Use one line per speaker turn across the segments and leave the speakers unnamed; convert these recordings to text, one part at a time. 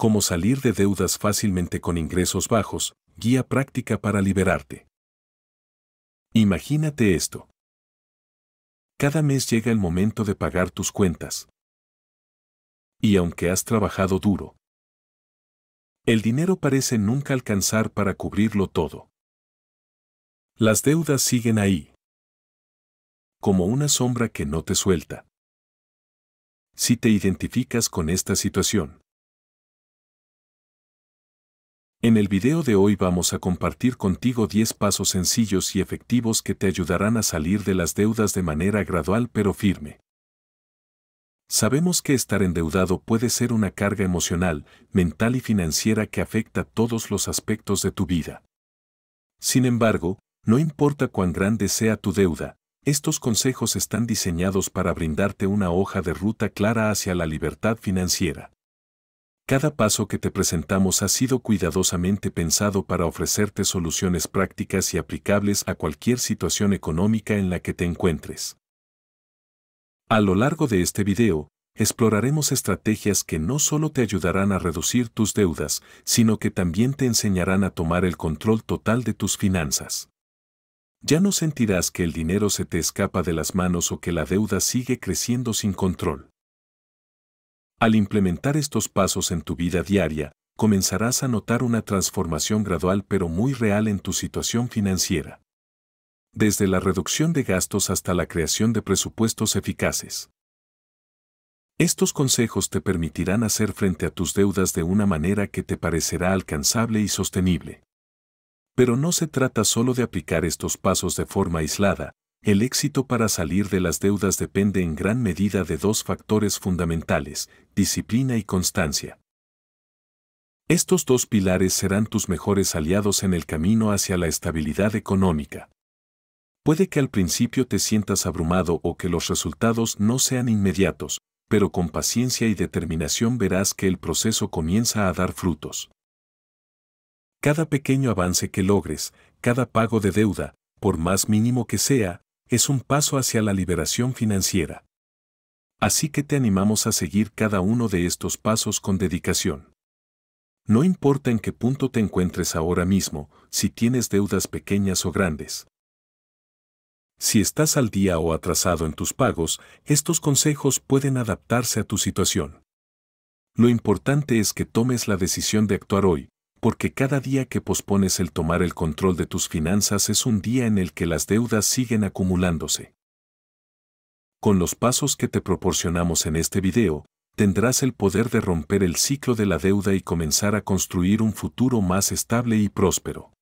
Cómo salir de deudas fácilmente con ingresos bajos, guía práctica para liberarte. Imagínate esto. Cada mes llega el momento de pagar tus cuentas. Y aunque has trabajado duro, el dinero parece nunca alcanzar para cubrirlo todo. Las deudas siguen ahí, como una sombra que no te suelta. Si te identificas con esta situación, En el video de hoy vamos a compartir contigo 10 pasos sencillos y efectivos que te ayudarán a salir de las deudas de manera gradual pero firme. Sabemos que estar endeudado puede ser una carga emocional, mental y financiera que afecta todos los aspectos de tu vida. Sin embargo, no importa cuán grande sea tu deuda, estos consejos están diseñados para brindarte una hoja de ruta clara hacia la libertad financiera. Cada paso que te presentamos ha sido cuidadosamente pensado para ofrecerte soluciones prácticas y aplicables a cualquier situación económica en la que te encuentres. A lo largo de este video, exploraremos estrategias que no solo te ayudarán a reducir tus deudas, sino que también te enseñarán a tomar el control total de tus finanzas. Ya no sentirás que el dinero se te escapa de las manos o que la deuda sigue creciendo sin control. Al implementar estos pasos en tu vida diaria, comenzarás a notar una transformación gradual pero muy real en tu situación financiera. Desde la reducción de gastos hasta la creación de presupuestos eficaces. Estos consejos te permitirán hacer frente a tus deudas de una manera que te parecerá alcanzable y sostenible. Pero no se trata solo de aplicar estos pasos de forma aislada, el éxito para salir de las deudas depende en gran medida de dos factores fundamentales, disciplina y constancia. Estos dos pilares serán tus mejores aliados en el camino hacia la estabilidad económica. Puede que al principio te sientas abrumado o que los resultados no sean inmediatos, pero con paciencia y determinación verás que el proceso comienza a dar frutos. Cada pequeño avance que logres, cada pago de deuda, por más mínimo que sea, es un paso hacia la liberación financiera. Así que te animamos a seguir cada uno de estos pasos con dedicación. No importa en qué punto te encuentres ahora mismo, si tienes deudas pequeñas o grandes. Si estás al día o atrasado en tus pagos, estos consejos pueden adaptarse a tu situación. Lo importante es que tomes la decisión de actuar hoy, porque cada día que pospones el tomar el control de tus finanzas es un día en el que las deudas siguen acumulándose. Con los pasos que te proporcionamos en este video, tendrás el poder de romper el ciclo de la deuda y comenzar a construir un futuro más estable y próspero.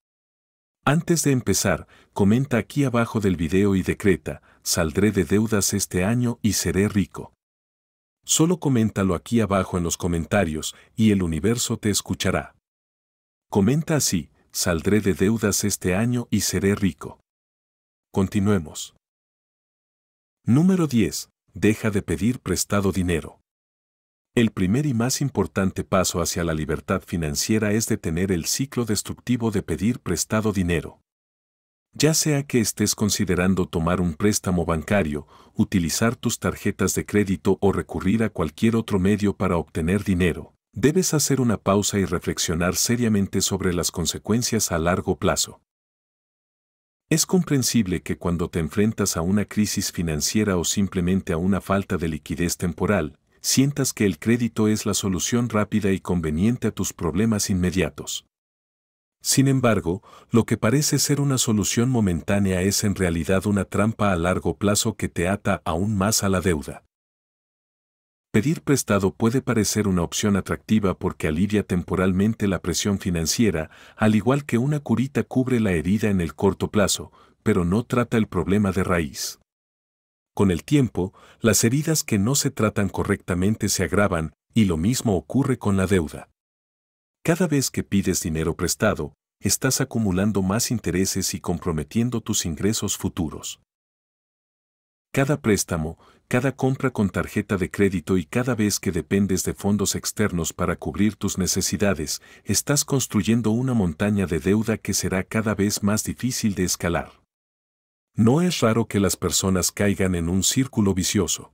Antes de empezar, comenta aquí abajo del video y decreta, saldré de deudas este año y seré rico. Solo coméntalo aquí abajo en los comentarios y el universo te escuchará. Comenta así, saldré de deudas este año y seré rico. Continuemos. Número 10. Deja de pedir prestado dinero. El primer y más importante paso hacia la libertad financiera es detener el ciclo destructivo de pedir prestado dinero. Ya sea que estés considerando tomar un préstamo bancario, utilizar tus tarjetas de crédito o recurrir a cualquier otro medio para obtener dinero, debes hacer una pausa y reflexionar seriamente sobre las consecuencias a largo plazo. Es comprensible que cuando te enfrentas a una crisis financiera o simplemente a una falta de liquidez temporal, sientas que el crédito es la solución rápida y conveniente a tus problemas inmediatos. Sin embargo, lo que parece ser una solución momentánea es en realidad una trampa a largo plazo que te ata aún más a la deuda. Pedir prestado puede parecer una opción atractiva porque alivia temporalmente la presión financiera, al igual que una curita cubre la herida en el corto plazo, pero no trata el problema de raíz. Con el tiempo, las heridas que no se tratan correctamente se agravan y lo mismo ocurre con la deuda. Cada vez que pides dinero prestado, estás acumulando más intereses y comprometiendo tus ingresos futuros cada préstamo, cada compra con tarjeta de crédito y cada vez que dependes de fondos externos para cubrir tus necesidades, estás construyendo una montaña de deuda que será cada vez más difícil de escalar. No es raro que las personas caigan en un círculo vicioso.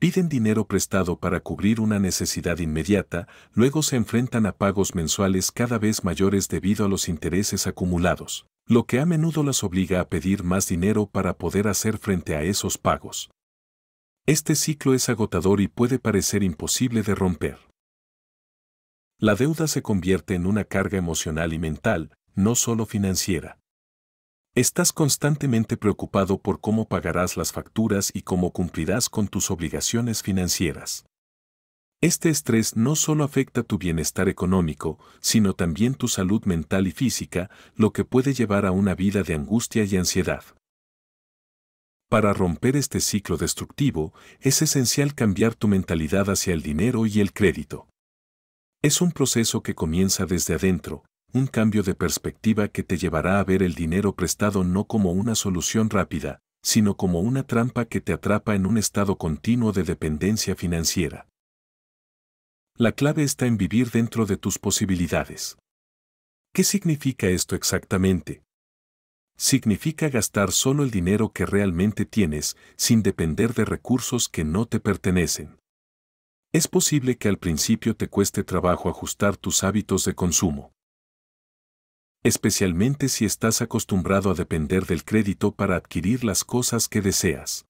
Piden dinero prestado para cubrir una necesidad inmediata, luego se enfrentan a pagos mensuales cada vez mayores debido a los intereses acumulados lo que a menudo las obliga a pedir más dinero para poder hacer frente a esos pagos. Este ciclo es agotador y puede parecer imposible de romper. La deuda se convierte en una carga emocional y mental, no solo financiera. Estás constantemente preocupado por cómo pagarás las facturas y cómo cumplirás con tus obligaciones financieras. Este estrés no solo afecta tu bienestar económico, sino también tu salud mental y física, lo que puede llevar a una vida de angustia y ansiedad. Para romper este ciclo destructivo, es esencial cambiar tu mentalidad hacia el dinero y el crédito. Es un proceso que comienza desde adentro, un cambio de perspectiva que te llevará a ver el dinero prestado no como una solución rápida, sino como una trampa que te atrapa en un estado continuo de dependencia financiera. La clave está en vivir dentro de tus posibilidades. ¿Qué significa esto exactamente? Significa gastar solo el dinero que realmente tienes sin depender de recursos que no te pertenecen. Es posible que al principio te cueste trabajo ajustar tus hábitos de consumo. Especialmente si estás acostumbrado a depender del crédito para adquirir las cosas que deseas.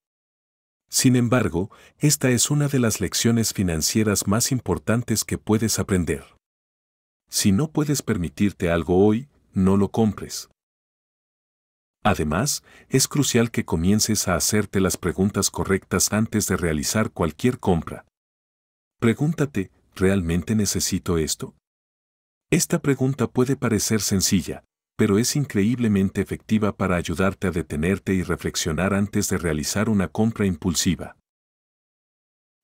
Sin embargo, esta es una de las lecciones financieras más importantes que puedes aprender. Si no puedes permitirte algo hoy, no lo compres. Además, es crucial que comiences a hacerte las preguntas correctas antes de realizar cualquier compra. Pregúntate, ¿realmente necesito esto? Esta pregunta puede parecer sencilla, pero es increíblemente efectiva para ayudarte a detenerte y reflexionar antes de realizar una compra impulsiva.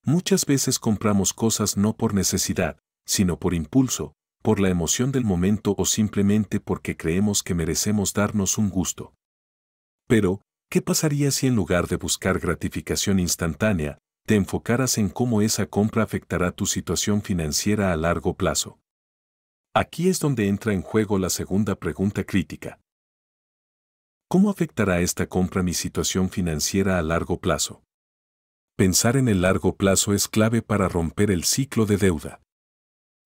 Muchas veces compramos cosas no por necesidad, sino por impulso, por la emoción del momento o simplemente porque creemos que merecemos darnos un gusto. Pero, ¿qué pasaría si en lugar de buscar gratificación instantánea, te enfocaras en cómo esa compra afectará tu situación financiera a largo plazo? Aquí es donde entra en juego la segunda pregunta crítica. ¿Cómo afectará esta compra mi situación financiera a largo plazo? Pensar en el largo plazo es clave para romper el ciclo de deuda.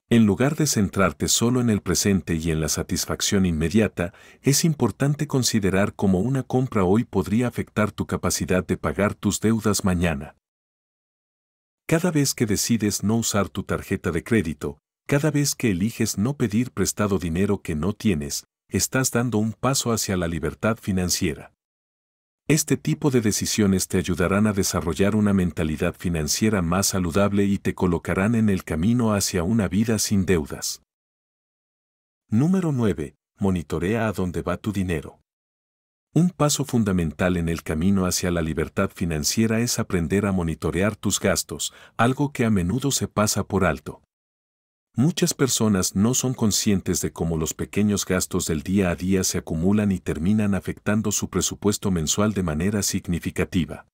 En lugar de centrarte solo en el presente y en la satisfacción inmediata, es importante considerar cómo una compra hoy podría afectar tu capacidad de pagar tus deudas mañana. Cada vez que decides no usar tu tarjeta de crédito, cada vez que eliges no pedir prestado dinero que no tienes, estás dando un paso hacia la libertad financiera. Este tipo de decisiones te ayudarán a desarrollar una mentalidad financiera más saludable y te colocarán en el camino hacia una vida sin deudas. Número 9. Monitorea a dónde va tu dinero. Un paso fundamental en el camino hacia la libertad financiera es aprender a monitorear tus gastos, algo que a menudo se pasa por alto. Muchas personas no son conscientes de cómo los pequeños gastos del día a día se acumulan y terminan afectando su presupuesto mensual de manera significativa.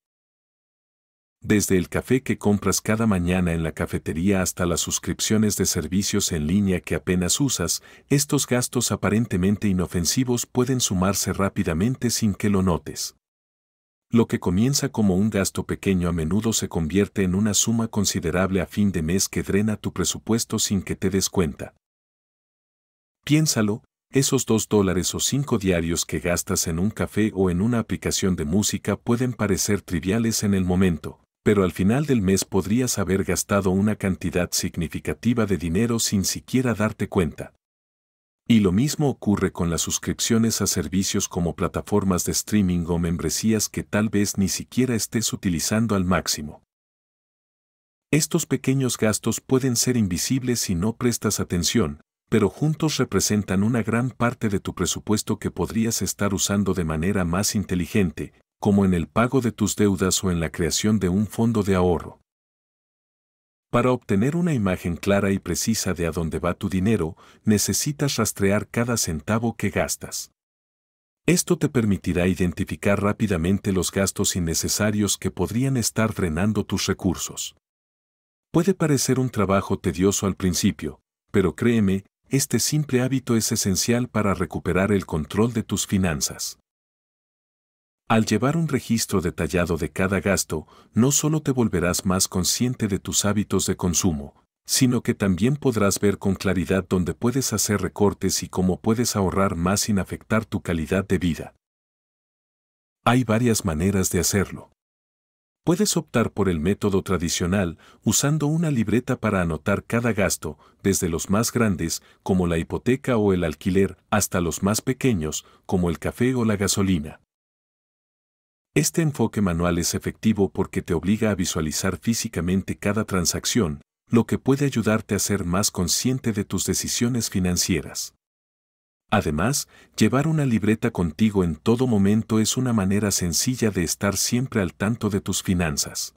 Desde el café que compras cada mañana en la cafetería hasta las suscripciones de servicios en línea que apenas usas, estos gastos aparentemente inofensivos pueden sumarse rápidamente sin que lo notes. Lo que comienza como un gasto pequeño a menudo se convierte en una suma considerable a fin de mes que drena tu presupuesto sin que te des cuenta. Piénsalo, esos dos dólares o cinco diarios que gastas en un café o en una aplicación de música pueden parecer triviales en el momento, pero al final del mes podrías haber gastado una cantidad significativa de dinero sin siquiera darte cuenta. Y lo mismo ocurre con las suscripciones a servicios como plataformas de streaming o membresías que tal vez ni siquiera estés utilizando al máximo. Estos pequeños gastos pueden ser invisibles si no prestas atención, pero juntos representan una gran parte de tu presupuesto que podrías estar usando de manera más inteligente, como en el pago de tus deudas o en la creación de un fondo de ahorro. Para obtener una imagen clara y precisa de a dónde va tu dinero, necesitas rastrear cada centavo que gastas. Esto te permitirá identificar rápidamente los gastos innecesarios que podrían estar drenando tus recursos. Puede parecer un trabajo tedioso al principio, pero créeme, este simple hábito es esencial para recuperar el control de tus finanzas. Al llevar un registro detallado de cada gasto, no solo te volverás más consciente de tus hábitos de consumo, sino que también podrás ver con claridad dónde puedes hacer recortes y cómo puedes ahorrar más sin afectar tu calidad de vida. Hay varias maneras de hacerlo. Puedes optar por el método tradicional, usando una libreta para anotar cada gasto, desde los más grandes, como la hipoteca o el alquiler, hasta los más pequeños, como el café o la gasolina. Este enfoque manual es efectivo porque te obliga a visualizar físicamente cada transacción, lo que puede ayudarte a ser más consciente de tus decisiones financieras. Además, llevar una libreta contigo en todo momento es una manera sencilla de estar siempre al tanto de tus finanzas.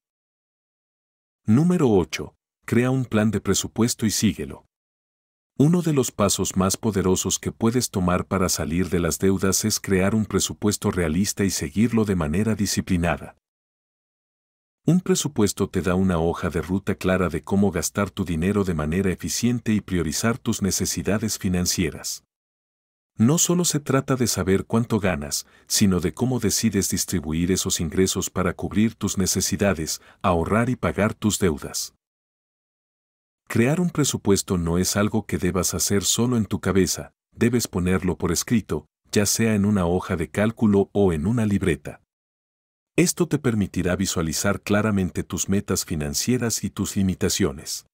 Número 8. Crea un plan de presupuesto y síguelo. Uno de los pasos más poderosos que puedes tomar para salir de las deudas es crear un presupuesto realista y seguirlo de manera disciplinada. Un presupuesto te da una hoja de ruta clara de cómo gastar tu dinero de manera eficiente y priorizar tus necesidades financieras. No solo se trata de saber cuánto ganas, sino de cómo decides distribuir esos ingresos para cubrir tus necesidades, ahorrar y pagar tus deudas. Crear un presupuesto no es algo que debas hacer solo en tu cabeza, debes ponerlo por escrito, ya sea en una hoja de cálculo o en una libreta. Esto te permitirá visualizar claramente tus metas financieras y tus limitaciones.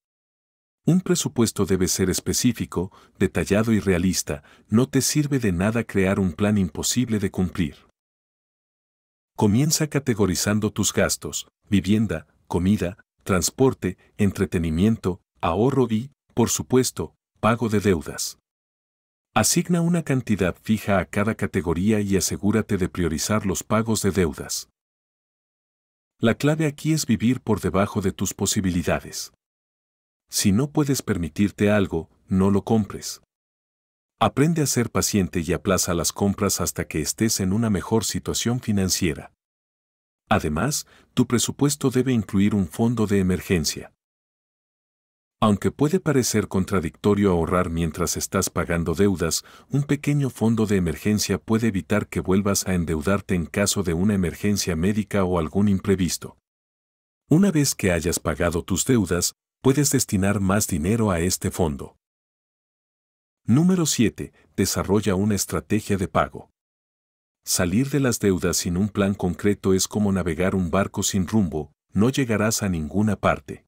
Un presupuesto debe ser específico, detallado y realista, no te sirve de nada crear un plan imposible de cumplir. Comienza categorizando tus gastos, vivienda, comida, transporte, entretenimiento, ahorro y, por supuesto, pago de deudas. Asigna una cantidad fija a cada categoría y asegúrate de priorizar los pagos de deudas. La clave aquí es vivir por debajo de tus posibilidades. Si no puedes permitirte algo, no lo compres. Aprende a ser paciente y aplaza las compras hasta que estés en una mejor situación financiera. Además, tu presupuesto debe incluir un fondo de emergencia. Aunque puede parecer contradictorio ahorrar mientras estás pagando deudas, un pequeño fondo de emergencia puede evitar que vuelvas a endeudarte en caso de una emergencia médica o algún imprevisto. Una vez que hayas pagado tus deudas, puedes destinar más dinero a este fondo. Número 7. Desarrolla una estrategia de pago. Salir de las deudas sin un plan concreto es como navegar un barco sin rumbo, no llegarás a ninguna parte.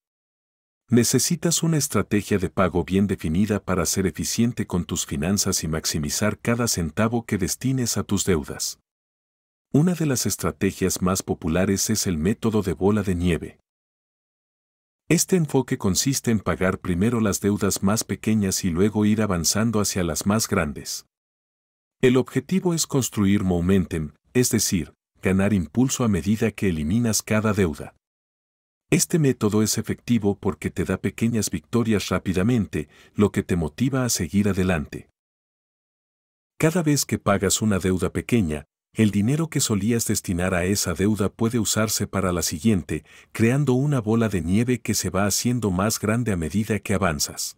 Necesitas una estrategia de pago bien definida para ser eficiente con tus finanzas y maximizar cada centavo que destines a tus deudas. Una de las estrategias más populares es el método de bola de nieve. Este enfoque consiste en pagar primero las deudas más pequeñas y luego ir avanzando hacia las más grandes. El objetivo es construir momentum, es decir, ganar impulso a medida que eliminas cada deuda. Este método es efectivo porque te da pequeñas victorias rápidamente, lo que te motiva a seguir adelante. Cada vez que pagas una deuda pequeña, el dinero que solías destinar a esa deuda puede usarse para la siguiente, creando una bola de nieve que se va haciendo más grande a medida que avanzas.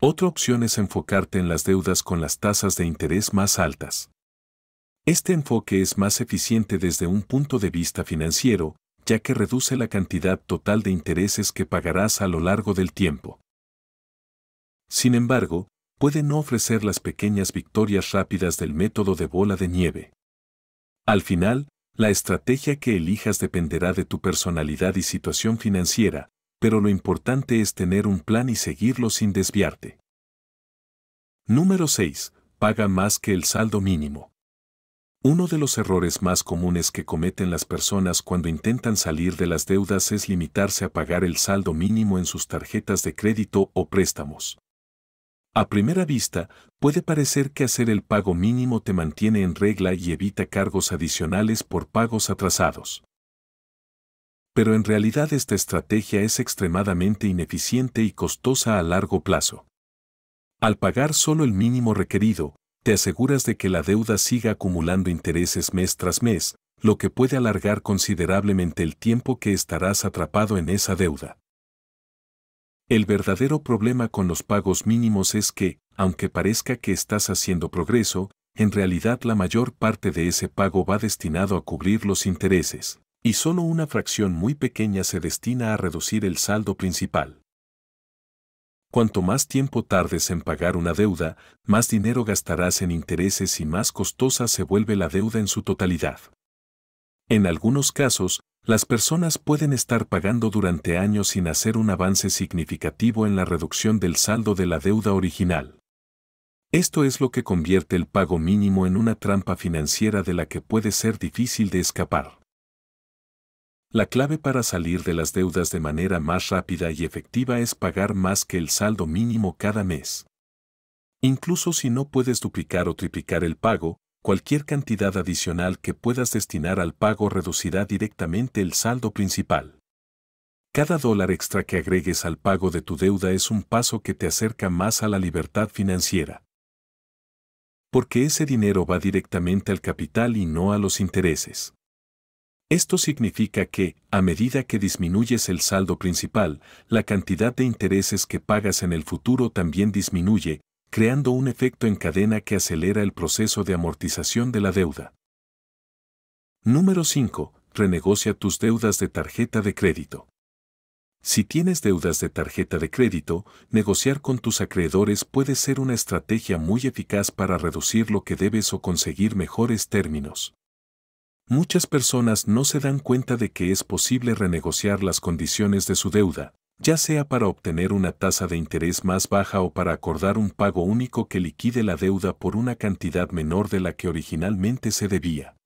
Otra opción es enfocarte en las deudas con las tasas de interés más altas. Este enfoque es más eficiente desde un punto de vista financiero, ya que reduce la cantidad total de intereses que pagarás a lo largo del tiempo. Sin embargo, puede no ofrecer las pequeñas victorias rápidas del método de bola de nieve. Al final, la estrategia que elijas dependerá de tu personalidad y situación financiera, pero lo importante es tener un plan y seguirlo sin desviarte. Número 6. Paga más que el saldo mínimo. Uno de los errores más comunes que cometen las personas cuando intentan salir de las deudas es limitarse a pagar el saldo mínimo en sus tarjetas de crédito o préstamos. A primera vista, puede parecer que hacer el pago mínimo te mantiene en regla y evita cargos adicionales por pagos atrasados. Pero en realidad esta estrategia es extremadamente ineficiente y costosa a largo plazo. Al pagar solo el mínimo requerido, te aseguras de que la deuda siga acumulando intereses mes tras mes, lo que puede alargar considerablemente el tiempo que estarás atrapado en esa deuda. El verdadero problema con los pagos mínimos es que, aunque parezca que estás haciendo progreso, en realidad la mayor parte de ese pago va destinado a cubrir los intereses, y solo una fracción muy pequeña se destina a reducir el saldo principal. Cuanto más tiempo tardes en pagar una deuda, más dinero gastarás en intereses y más costosa se vuelve la deuda en su totalidad. En algunos casos, las personas pueden estar pagando durante años sin hacer un avance significativo en la reducción del saldo de la deuda original. Esto es lo que convierte el pago mínimo en una trampa financiera de la que puede ser difícil de escapar. La clave para salir de las deudas de manera más rápida y efectiva es pagar más que el saldo mínimo cada mes. Incluso si no puedes duplicar o triplicar el pago, cualquier cantidad adicional que puedas destinar al pago reducirá directamente el saldo principal. Cada dólar extra que agregues al pago de tu deuda es un paso que te acerca más a la libertad financiera. Porque ese dinero va directamente al capital y no a los intereses. Esto significa que, a medida que disminuyes el saldo principal, la cantidad de intereses que pagas en el futuro también disminuye, creando un efecto en cadena que acelera el proceso de amortización de la deuda. Número 5. Renegocia tus deudas de tarjeta de crédito. Si tienes deudas de tarjeta de crédito, negociar con tus acreedores puede ser una estrategia muy eficaz para reducir lo que debes o conseguir mejores términos muchas personas no se dan cuenta de que es posible renegociar las condiciones de su deuda, ya sea para obtener una tasa de interés más baja o para acordar un pago único que liquide la deuda por una cantidad menor de la que originalmente se debía.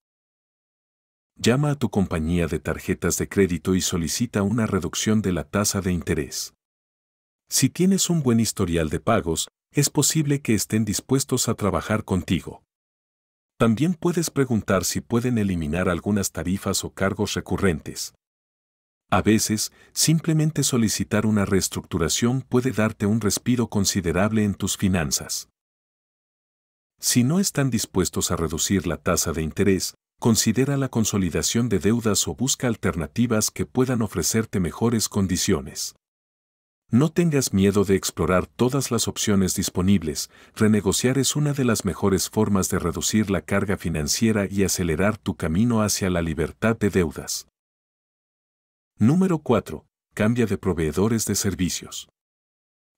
Llama a tu compañía de tarjetas de crédito y solicita una reducción de la tasa de interés. Si tienes un buen historial de pagos, es posible que estén dispuestos a trabajar contigo. También puedes preguntar si pueden eliminar algunas tarifas o cargos recurrentes. A veces, simplemente solicitar una reestructuración puede darte un respiro considerable en tus finanzas. Si no están dispuestos a reducir la tasa de interés, considera la consolidación de deudas o busca alternativas que puedan ofrecerte mejores condiciones. No tengas miedo de explorar todas las opciones disponibles, renegociar es una de las mejores formas de reducir la carga financiera y acelerar tu camino hacia la libertad de deudas. Número 4. Cambia de proveedores de servicios.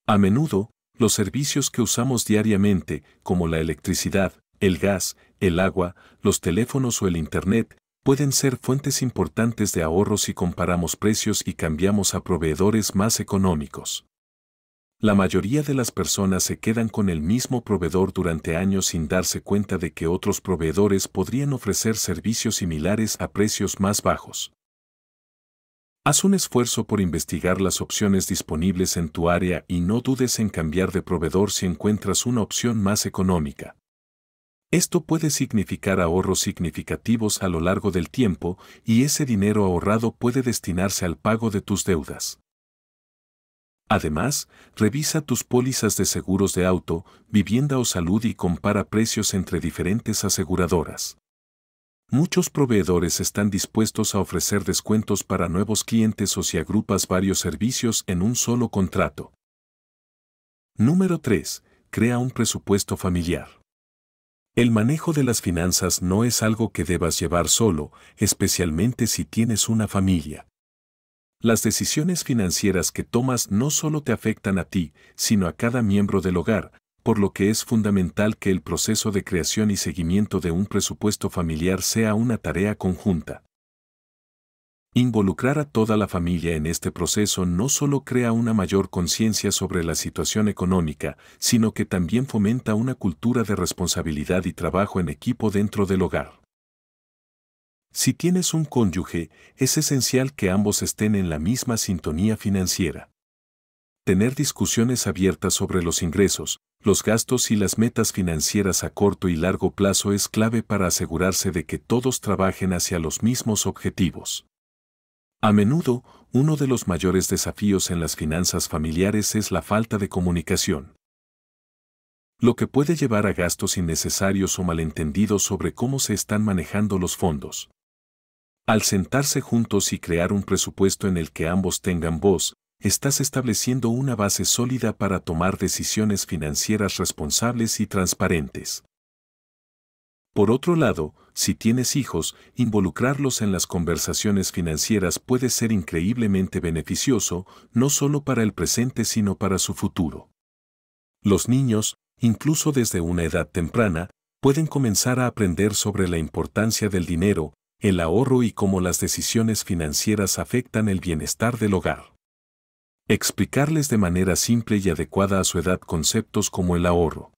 A menudo, los servicios que usamos diariamente, como la electricidad, el gas, el agua, los teléfonos o el Internet, pueden ser fuentes importantes de ahorro si comparamos precios y cambiamos a proveedores más económicos. La mayoría de las personas se quedan con el mismo proveedor durante años sin darse cuenta de que otros proveedores podrían ofrecer servicios similares a precios más bajos. Haz un esfuerzo por investigar las opciones disponibles en tu área y no dudes en cambiar de proveedor si encuentras una opción más económica. Esto puede significar ahorros significativos a lo largo del tiempo y ese dinero ahorrado puede destinarse al pago de tus deudas. Además, revisa tus pólizas de seguros de auto, vivienda o salud y compara precios entre diferentes aseguradoras. Muchos proveedores están dispuestos a ofrecer descuentos para nuevos clientes o si agrupas varios servicios en un solo contrato. Número 3. Crea un presupuesto familiar. El manejo de las finanzas no es algo que debas llevar solo, especialmente si tienes una familia. Las decisiones financieras que tomas no solo te afectan a ti, sino a cada miembro del hogar, por lo que es fundamental que el proceso de creación y seguimiento de un presupuesto familiar sea una tarea conjunta. Involucrar a toda la familia en este proceso no solo crea una mayor conciencia sobre la situación económica, sino que también fomenta una cultura de responsabilidad y trabajo en equipo dentro del hogar. Si tienes un cónyuge, es esencial que ambos estén en la misma sintonía financiera. Tener discusiones abiertas sobre los ingresos, los gastos y las metas financieras a corto y largo plazo es clave para asegurarse de que todos trabajen hacia los mismos objetivos. A menudo, uno de los mayores desafíos en las finanzas familiares es la falta de comunicación. Lo que puede llevar a gastos innecesarios o malentendidos sobre cómo se están manejando los fondos. Al sentarse juntos y crear un presupuesto en el que ambos tengan voz, estás estableciendo una base sólida para tomar decisiones financieras responsables y transparentes. Por otro lado, si tienes hijos, involucrarlos en las conversaciones financieras puede ser increíblemente beneficioso, no solo para el presente sino para su futuro. Los niños, incluso desde una edad temprana, pueden comenzar a aprender sobre la importancia del dinero, el ahorro y cómo las decisiones financieras afectan el bienestar del hogar. Explicarles de manera simple y adecuada a su edad conceptos como el ahorro,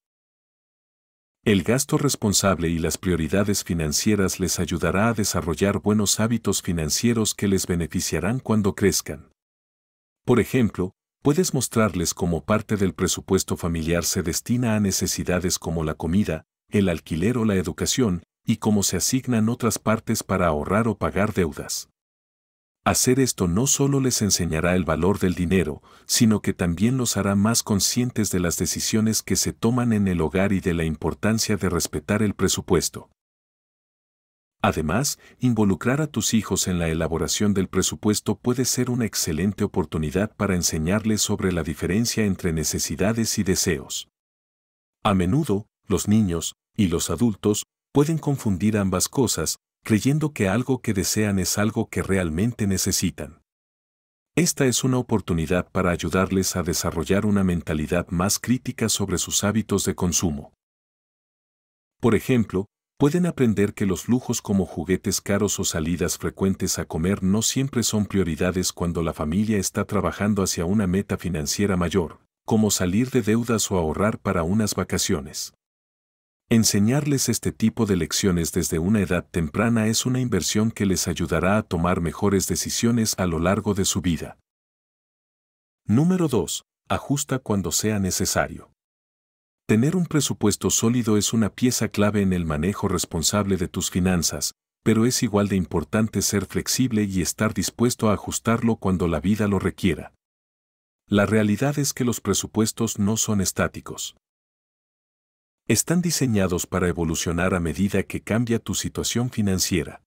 el gasto responsable y las prioridades financieras les ayudará a desarrollar buenos hábitos financieros que les beneficiarán cuando crezcan. Por ejemplo, puedes mostrarles cómo parte del presupuesto familiar se destina a necesidades como la comida, el alquiler o la educación, y cómo se asignan otras partes para ahorrar o pagar deudas. Hacer esto no solo les enseñará el valor del dinero, sino que también los hará más conscientes de las decisiones que se toman en el hogar y de la importancia de respetar el presupuesto. Además, involucrar a tus hijos en la elaboración del presupuesto puede ser una excelente oportunidad para enseñarles sobre la diferencia entre necesidades y deseos. A menudo, los niños y los adultos pueden confundir ambas cosas, creyendo que algo que desean es algo que realmente necesitan. Esta es una oportunidad para ayudarles a desarrollar una mentalidad más crítica sobre sus hábitos de consumo. Por ejemplo, pueden aprender que los lujos como juguetes caros o salidas frecuentes a comer no siempre son prioridades cuando la familia está trabajando hacia una meta financiera mayor, como salir de deudas o ahorrar para unas vacaciones. Enseñarles este tipo de lecciones desde una edad temprana es una inversión que les ayudará a tomar mejores decisiones a lo largo de su vida. Número 2. Ajusta cuando sea necesario. Tener un presupuesto sólido es una pieza clave en el manejo responsable de tus finanzas, pero es igual de importante ser flexible y estar dispuesto a ajustarlo cuando la vida lo requiera. La realidad es que los presupuestos no son estáticos están diseñados para evolucionar a medida que cambia tu situación financiera.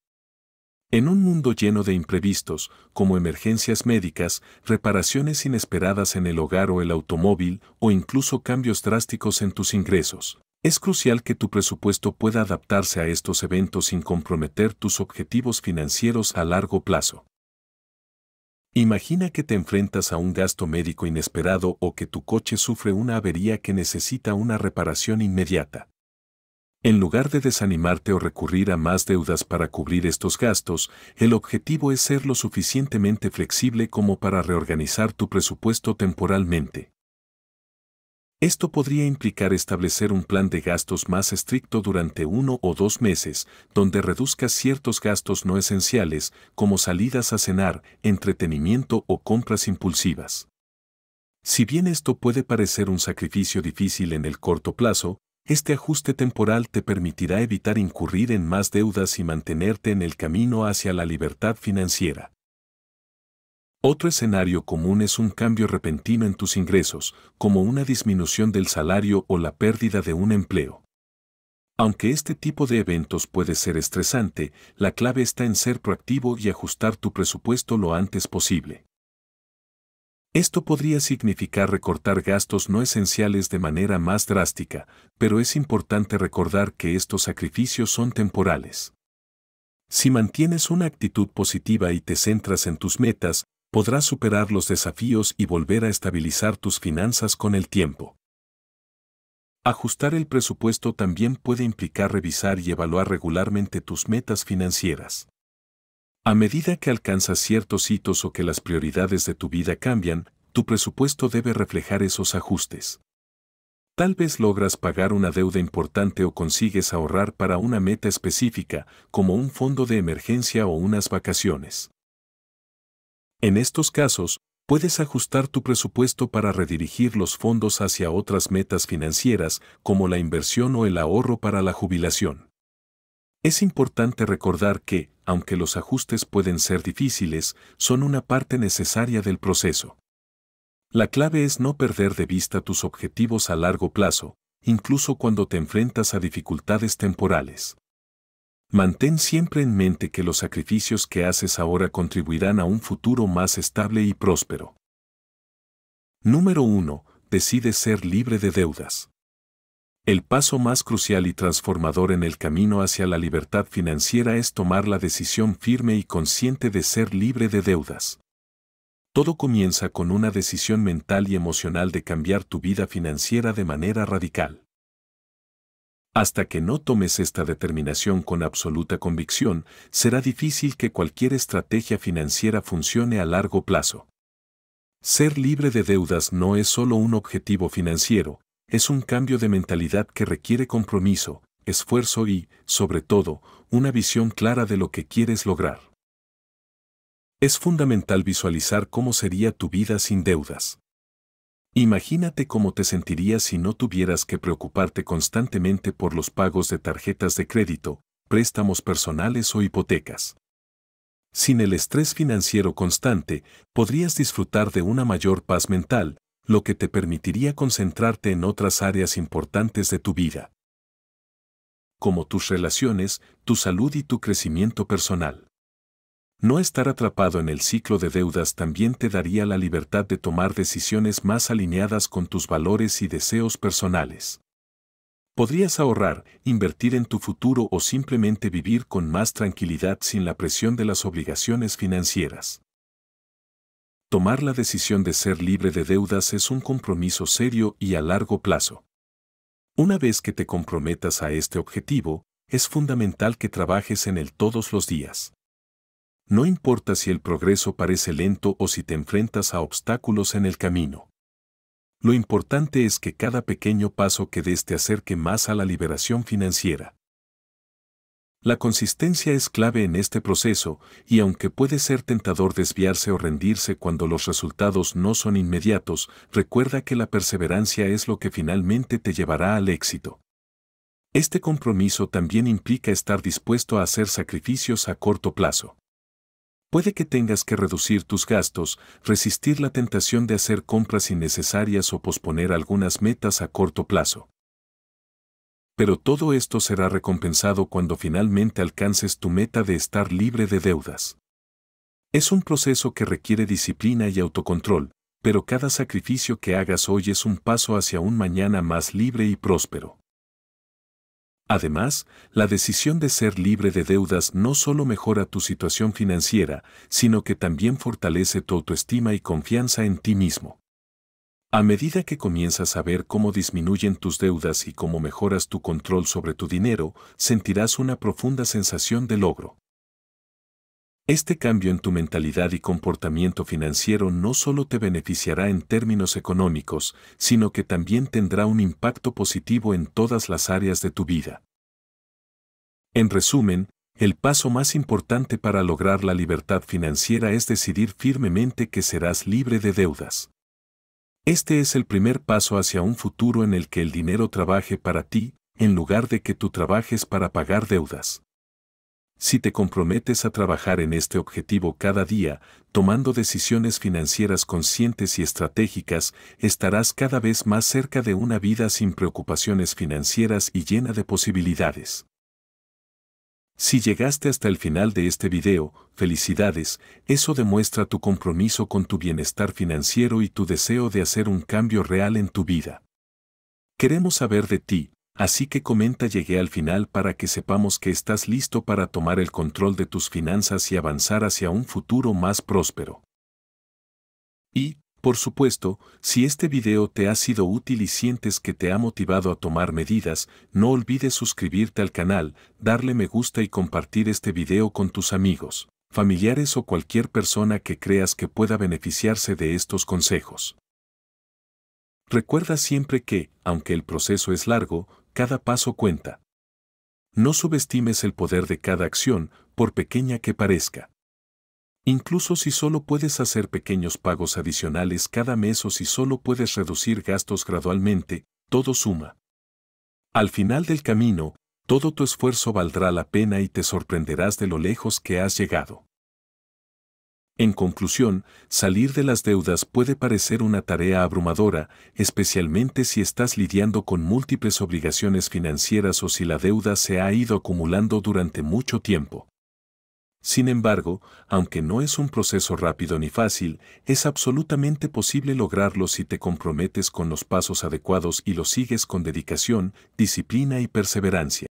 En un mundo lleno de imprevistos, como emergencias médicas, reparaciones inesperadas en el hogar o el automóvil, o incluso cambios drásticos en tus ingresos, es crucial que tu presupuesto pueda adaptarse a estos eventos sin comprometer tus objetivos financieros a largo plazo. Imagina que te enfrentas a un gasto médico inesperado o que tu coche sufre una avería que necesita una reparación inmediata. En lugar de desanimarte o recurrir a más deudas para cubrir estos gastos, el objetivo es ser lo suficientemente flexible como para reorganizar tu presupuesto temporalmente. Esto podría implicar establecer un plan de gastos más estricto durante uno o dos meses, donde reduzcas ciertos gastos no esenciales, como salidas a cenar, entretenimiento o compras impulsivas. Si bien esto puede parecer un sacrificio difícil en el corto plazo, este ajuste temporal te permitirá evitar incurrir en más deudas y mantenerte en el camino hacia la libertad financiera. Otro escenario común es un cambio repentino en tus ingresos, como una disminución del salario o la pérdida de un empleo. Aunque este tipo de eventos puede ser estresante, la clave está en ser proactivo y ajustar tu presupuesto lo antes posible. Esto podría significar recortar gastos no esenciales de manera más drástica, pero es importante recordar que estos sacrificios son temporales. Si mantienes una actitud positiva y te centras en tus metas, podrás superar los desafíos y volver a estabilizar tus finanzas con el tiempo. Ajustar el presupuesto también puede implicar revisar y evaluar regularmente tus metas financieras. A medida que alcanzas ciertos hitos o que las prioridades de tu vida cambian, tu presupuesto debe reflejar esos ajustes. Tal vez logras pagar una deuda importante o consigues ahorrar para una meta específica, como un fondo de emergencia o unas vacaciones. En estos casos, puedes ajustar tu presupuesto para redirigir los fondos hacia otras metas financieras como la inversión o el ahorro para la jubilación. Es importante recordar que, aunque los ajustes pueden ser difíciles, son una parte necesaria del proceso. La clave es no perder de vista tus objetivos a largo plazo, incluso cuando te enfrentas a dificultades temporales. Mantén siempre en mente que los sacrificios que haces ahora contribuirán a un futuro más estable y próspero. Número 1. Decide ser libre de deudas. El paso más crucial y transformador en el camino hacia la libertad financiera es tomar la decisión firme y consciente de ser libre de deudas. Todo comienza con una decisión mental y emocional de cambiar tu vida financiera de manera radical. Hasta que no tomes esta determinación con absoluta convicción, será difícil que cualquier estrategia financiera funcione a largo plazo. Ser libre de deudas no es solo un objetivo financiero, es un cambio de mentalidad que requiere compromiso, esfuerzo y, sobre todo, una visión clara de lo que quieres lograr. Es fundamental visualizar cómo sería tu vida sin deudas. Imagínate cómo te sentirías si no tuvieras que preocuparte constantemente por los pagos de tarjetas de crédito, préstamos personales o hipotecas. Sin el estrés financiero constante, podrías disfrutar de una mayor paz mental, lo que te permitiría concentrarte en otras áreas importantes de tu vida, como tus relaciones, tu salud y tu crecimiento personal. No estar atrapado en el ciclo de deudas también te daría la libertad de tomar decisiones más alineadas con tus valores y deseos personales. Podrías ahorrar, invertir en tu futuro o simplemente vivir con más tranquilidad sin la presión de las obligaciones financieras. Tomar la decisión de ser libre de deudas es un compromiso serio y a largo plazo. Una vez que te comprometas a este objetivo, es fundamental que trabajes en él todos los días no importa si el progreso parece lento o si te enfrentas a obstáculos en el camino. Lo importante es que cada pequeño paso que des te acerque más a la liberación financiera. La consistencia es clave en este proceso y aunque puede ser tentador desviarse o rendirse cuando los resultados no son inmediatos, recuerda que la perseverancia es lo que finalmente te llevará al éxito. Este compromiso también implica estar dispuesto a hacer sacrificios a corto plazo. Puede que tengas que reducir tus gastos, resistir la tentación de hacer compras innecesarias o posponer algunas metas a corto plazo. Pero todo esto será recompensado cuando finalmente alcances tu meta de estar libre de deudas. Es un proceso que requiere disciplina y autocontrol, pero cada sacrificio que hagas hoy es un paso hacia un mañana más libre y próspero. Además, la decisión de ser libre de deudas no solo mejora tu situación financiera, sino que también fortalece tu autoestima y confianza en ti mismo. A medida que comienzas a ver cómo disminuyen tus deudas y cómo mejoras tu control sobre tu dinero, sentirás una profunda sensación de logro. Este cambio en tu mentalidad y comportamiento financiero no solo te beneficiará en términos económicos, sino que también tendrá un impacto positivo en todas las áreas de tu vida. En resumen, el paso más importante para lograr la libertad financiera es decidir firmemente que serás libre de deudas. Este es el primer paso hacia un futuro en el que el dinero trabaje para ti, en lugar de que tú trabajes para pagar deudas si te comprometes a trabajar en este objetivo cada día, tomando decisiones financieras conscientes y estratégicas, estarás cada vez más cerca de una vida sin preocupaciones financieras y llena de posibilidades. Si llegaste hasta el final de este video, felicidades, eso demuestra tu compromiso con tu bienestar financiero y tu deseo de hacer un cambio real en tu vida. Queremos saber de ti, Así que comenta llegué al final para que sepamos que estás listo para tomar el control de tus finanzas y avanzar hacia un futuro más próspero. Y, por supuesto, si este video te ha sido útil y sientes que te ha motivado a tomar medidas, no olvides suscribirte al canal, darle me gusta y compartir este video con tus amigos, familiares o cualquier persona que creas que pueda beneficiarse de estos consejos. Recuerda siempre que, aunque el proceso es largo, cada paso cuenta. No subestimes el poder de cada acción, por pequeña que parezca. Incluso si solo puedes hacer pequeños pagos adicionales cada mes o si solo puedes reducir gastos gradualmente, todo suma. Al final del camino, todo tu esfuerzo valdrá la pena y te sorprenderás de lo lejos que has llegado. En conclusión, salir de las deudas puede parecer una tarea abrumadora, especialmente si estás lidiando con múltiples obligaciones financieras o si la deuda se ha ido acumulando durante mucho tiempo. Sin embargo, aunque no es un proceso rápido ni fácil, es absolutamente posible lograrlo si te comprometes con los pasos adecuados y lo sigues con dedicación, disciplina y perseverancia.